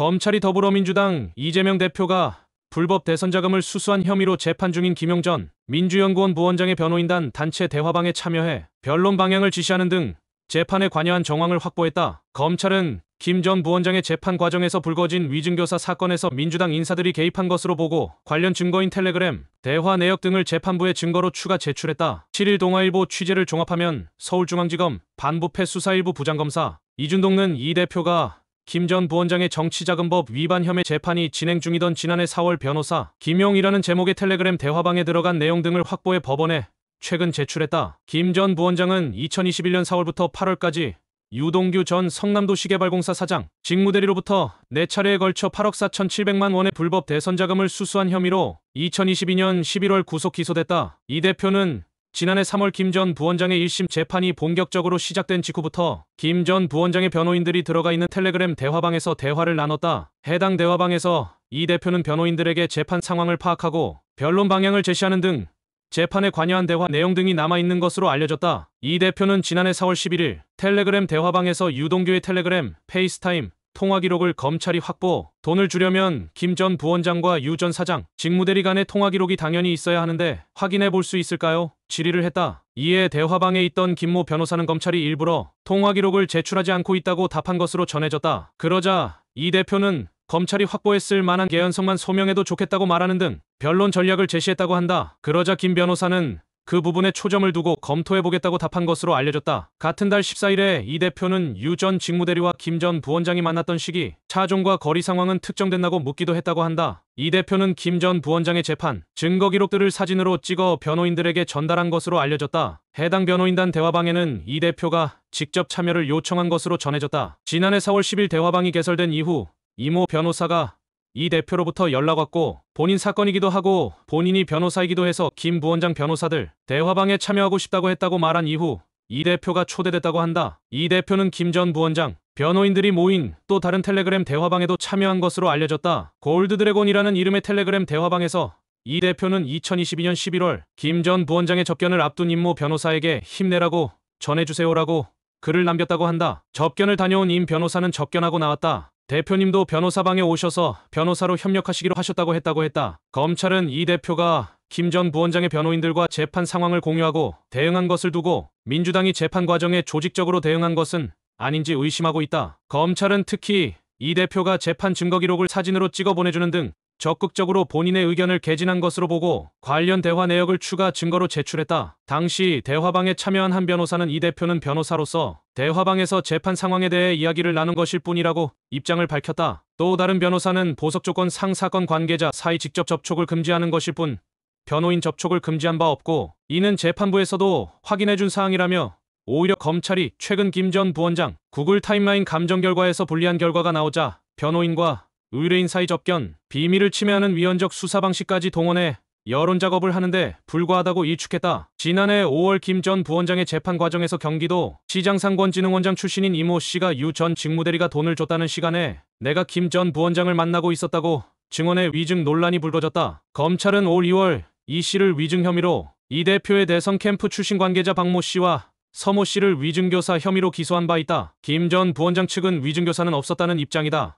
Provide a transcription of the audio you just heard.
검찰이 더불어민주당 이재명 대표가 불법 대선 자금을 수수한 혐의로 재판 중인 김용전 민주연구원 부원장의 변호인단 단체 대화방에 참여해 변론 방향을 지시하는 등 재판에 관여한 정황을 확보했다. 검찰은 김 전 부원장의 재판 과정에서 불거진 위증교사 사건에서 민주당 인사들이 개입한 것으로 보고 관련 증거인 텔레그램, 대화 내역 등을 재판부에 증거로 추가 제출했다. 7일 동아일보 취재를 종합하면 서울중앙지검 반부패 수사일부 부장검사 이준동은 이 대표가 김전 부원장의 정치자금법 위반 혐의 재판이 진행 중이던 지난해 4월 변호사 김용이라는 제목의 텔레그램 대화방에 들어간 내용 등을 확보해 법원에 최근 제출했다. 김 전 부원장은 2021년 4월부터 8월까지 유동규 전 성남도시개발공사 사장 직무대리로부터 4차례에 걸쳐 8억 4천7백만 원의 불법 대선 자금을 수수한 혐의로 2022년 11월 구속 기소됐다. 이 대표는 지난해 3월 김 전 부원장의 1심 재판이 본격적으로 시작된 직후부터 김 전 부원장의 변호인들이 들어가 있는 텔레그램 대화방에서 대화를 나눴다. 해당 대화방에서 이 대표는 변호인들에게 재판 상황을 파악하고 변론 방향을 제시하는 등 재판에 관여한 대화 내용 등이 남아있는 것으로 알려졌다. 이 대표는 지난해 4월 11일 텔레그램 대화방에서 유동규의 텔레그램, 페이스타임, 통화 기록을 검찰이 확보, 돈을 주려면 김 전 부원장과 유 전 사장, 직무대리 간의 통화 기록이 당연히 있어야 하는데 확인해 볼 수 있을까요? 질의를 했다. 이에 대화방에 있던 김모 변호사는 검찰이 일부러 통화 기록을 제출하지 않고 있다고 답한 것으로 전해졌다. 그러자 이 대표는 검찰이 확보했을 만한 개연성만 소명해도 좋겠다고 말하는 등 변론 전략을 제시했다고 한다. 그러자 김 변호사는 그 부분에 초점을 두고 검토해보겠다고 답한 것으로 알려졌다. 같은 달 14일에 이 대표는 유 전 직무대리와 김 전 부원장이 만났던 시기 차종과 거리 상황은 특정된다고 묻기도 했다고 한다. 이 대표는 김 전 부원장의 재판, 증거 기록들을 사진으로 찍어 변호인들에게 전달한 것으로 알려졌다. 해당 변호인단 대화방에는 이 대표가 직접 참여를 요청한 것으로 전해졌다. 지난해 4월 10일 대화방이 개설된 이후 이모 변호사가 이 대표로부터 연락 왔고 본인 사건이기도 하고 본인이 변호사이기도 해서 김 부원장 변호사들 대화방에 참여하고 싶다고 했다고 말한 이후 이 대표가 초대됐다고 한다. 이 대표는 김 전 부원장 변호인들이 모인 또 다른 텔레그램 대화방에도 참여한 것으로 알려졌다. 골드드래곤이라는 이름의 텔레그램 대화방에서 이 대표는 2022년 11월 김 전 부원장의 접견을 앞둔 임모 변호사에게 힘내라고 전해주세요라고 글을 남겼다고 한다. 접견을 다녀온 임 변호사는 접견하고 나왔다. 대표님도 변호사방에 오셔서 변호사로 협력하시기로 하셨다고 했다고 했다. 검찰은 이 대표가 김 전 부원장의 변호인들과 재판 상황을 공유하고 대응한 것을 두고 민주당이 재판 과정에 조직적으로 대응한 것은 아닌지 의심하고 있다. 검찰은 특히 이 대표가 재판 증거 기록을 사진으로 찍어 보내주는 등 적극적으로 본인의 의견을 개진한 것으로 보고 관련 대화 내역을 추가 증거로 제출했다. 당시 대화방에 참여한 한 변호사는 이 대표는 변호사로서 대화방에서 재판 상황에 대해 이야기를 나눈 것일 뿐이라고 입장을 밝혔다. 또 다른 변호사는 보석 조건 상 사건 관계자 사이 직접 접촉을 금지하는 것일 뿐 변호인 접촉을 금지한 바 없고 이는 재판부에서도 확인해준 사항이라며 오히려 검찰이 최근 김 전 부원장 구글 타임라인 감정 결과에서 불리한 결과가 나오자 변호인과 의뢰인 사이 접견, 비밀을 침해하는 위헌적 수사 방식까지 동원해 여론 작업을 하는데 불과하다고 일축했다. 지난해 5월 김 전 부원장의 재판 과정에서 경기도 시장상권진흥원장 출신인 이모 씨가 유 전 직무대리가 돈을 줬다는 시간에 내가 김 전 부원장을 만나고 있었다고 증언의 위증 논란이 불거졌다. 검찰은 올 2월 이 씨를 위증 혐의로 이 대표의 대선 캠프 출신 관계자 박모 씨와 서모 씨를 위증교사 혐의로 기소한 바 있다. 김 전 부원장 측은 위증교사는 없었다는 입장이다.